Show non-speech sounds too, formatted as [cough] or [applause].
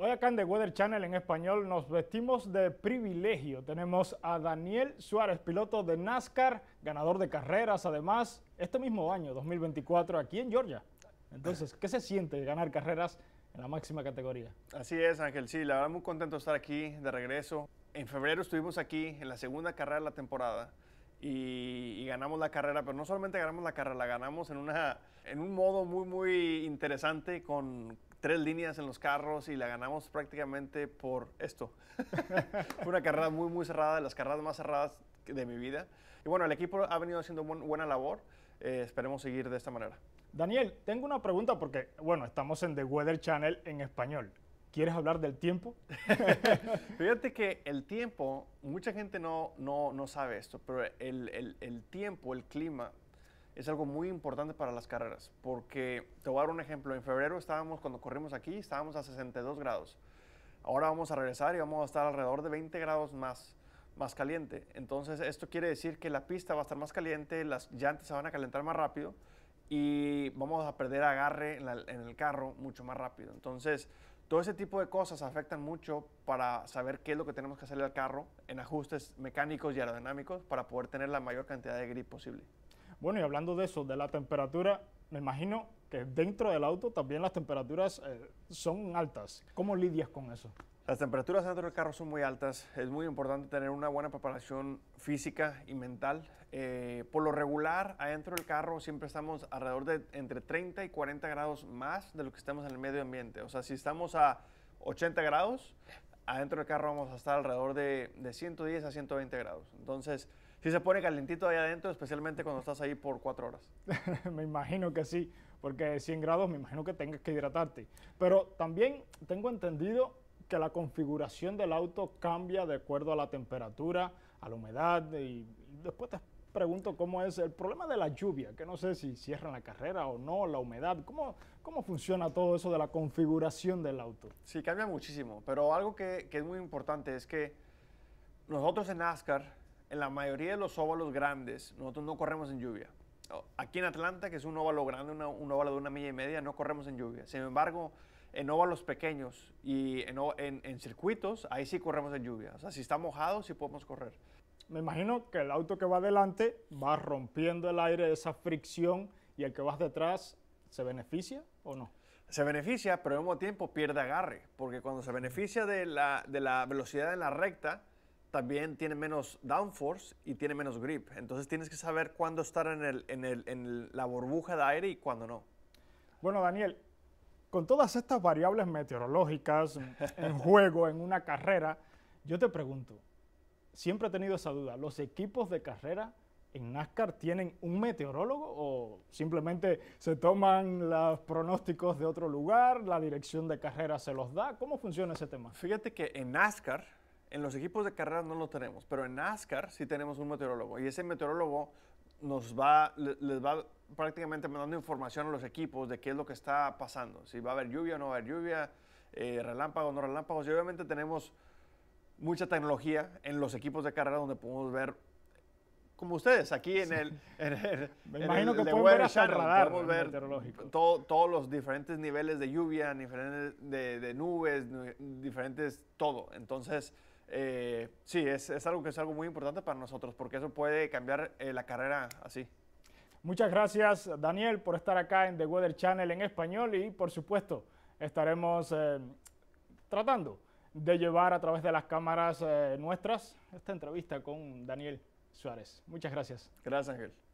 Hoy acá en The Weather Channel en español nos vestimos de privilegio. Tenemos a Daniel Suárez, piloto de NASCAR, ganador de carreras además, este mismo año, 2024, aquí en Georgia. Entonces, ¿qué se siente ganar carreras en la máxima categoría? Así es, Ángel. Sí, la verdad muy contento de estar aquí de regreso. En febrero estuvimos aquí en la segunda carrera de la temporada. Y, ganamos la carrera, pero no solamente ganamos la carrera, la ganamos en, una, en un modo muy, muy interesante con, tres líneas en los carros y la ganamos prácticamente por esto. [laughs] Fue una carrera muy, muy cerrada, de las carreras más cerradas de mi vida. Y bueno, el equipo ha venido haciendo buena labor. Eh, esperemos seguir de esta manera. Daniel, tengo una pregunta porque, bueno, estamos en The Weather Channel en español. ¿Quieres hablar del tiempo? [laughs] Fíjate que el tiempo, mucha gente no, no, no sabe esto, pero el, el, el tiempo, el clima, es algo muy importante para las carreras, porque te voy a dar un ejemplo, en febrero estábamos, cuando corrimos aquí, estábamos a 62 grados, ahora vamos a regresar y vamos a estar alrededor de 20 grados más más caliente. Entonces, esto quiere decir que la pista va a estar más caliente, las llantas se van a calentar más rápido y vamos a perder agarre en, en, el carro mucho más rápido. Entonces, todo ese tipo de cosas afectan mucho para saber qué es lo que tenemos que hacerle al carro en ajustes mecánicos y aerodinámicos para poder tener la mayor cantidad de grip posible. Bueno, y hablando de eso, de la temperatura, me imagino que dentro del auto también las temperaturas eh, son altas. ¿Cómo lidias con eso? Las temperaturas dentro del carro son muy altas. Es muy importante tener una buena preparación física y mental. Eh, por lo regular, adentro del carro siempre estamos alrededor de entre 30 y 40 grados más de lo que estamos en el medio ambiente. O sea, si estamos a 80 grados, adentro del carro vamos a estar alrededor de, 110 a 120 grados. Entonces, si se pone calentito ahí adentro, especialmente cuando estás ahí por cuatro horas. [laughs] me imagino que sí, porque 100 grados me imagino que tengas que hidratarte. Pero también tengo entendido que la configuración del auto cambia de acuerdo a la temperatura, a la humedad y, después te pregunto cómo es el problema de la lluvia, que no sé si cierran la carrera o no, la humedad, cómo, cómo funciona todo eso de la configuración del auto. Sí, cambia muchísimo, pero algo que, que es muy importante es que nosotros en NASCAR, en la mayoría de los óvalos grandes, nosotros no corremos en lluvia. Aquí en Atlanta, que es un óvalo grande, un óvalo de una milla y media, no corremos en lluvia. Sin embargo, en óvalos pequeños y en, en circuitos, ahí sí corremos en lluvia. O sea, si está mojado, sí podemos correr me imagino que el auto que va adelante va rompiendo el aire, esa fricción, y el que va detrás se beneficia o no? Se beneficia, pero al mismo tiempo pierde agarre, porque cuando se beneficia de la, velocidad en la recta, también tiene menos downforce y tiene menos grip. Entonces tienes que saber cuándo estar en, en, en la burbuja de aire y cuándo no. Bueno, Daniel, con todas estas variables meteorológicas en juego, en una carrera, yo te pregunto, siempre he tenido esa duda. ¿Los equipos de carrera en NASCAR tienen un meteorólogo o simplemente se toman los pronósticos de otro lugar, la dirección de carrera se los da? ¿Cómo funciona ese tema? Fíjate que en NASCAR, en los equipos de carrera no lo tenemos, pero en NASCAR sí tenemos un meteorólogo y ese meteorólogo nos va, les va prácticamente mandando información a los equipos de qué es lo que está pasando, si va a haber lluvia o no va a haber lluvia, relámpagos eh, relámpagos, no relámpagos, y obviamente tenemos mucha tecnología en los equipos de carrera donde podemos ver como ustedes aquí en el, Me imagino que pueden ver el radar podemos ver todo, todos los diferentes niveles de lluvia, diferentes de, nubes, diferentes todo. Entonces, eh, sí, es, es, algo que es algo muy importante para nosotros porque eso puede cambiar eh, la carrera así. Muchas gracias, Daniel, por estar acá en The Weather Channel en español y, por supuesto, estaremos eh, tratando de llevar a través de las cámaras eh, nuestras esta entrevista con Daniel Suárez. Muchas gracias. Gracias, Ángel.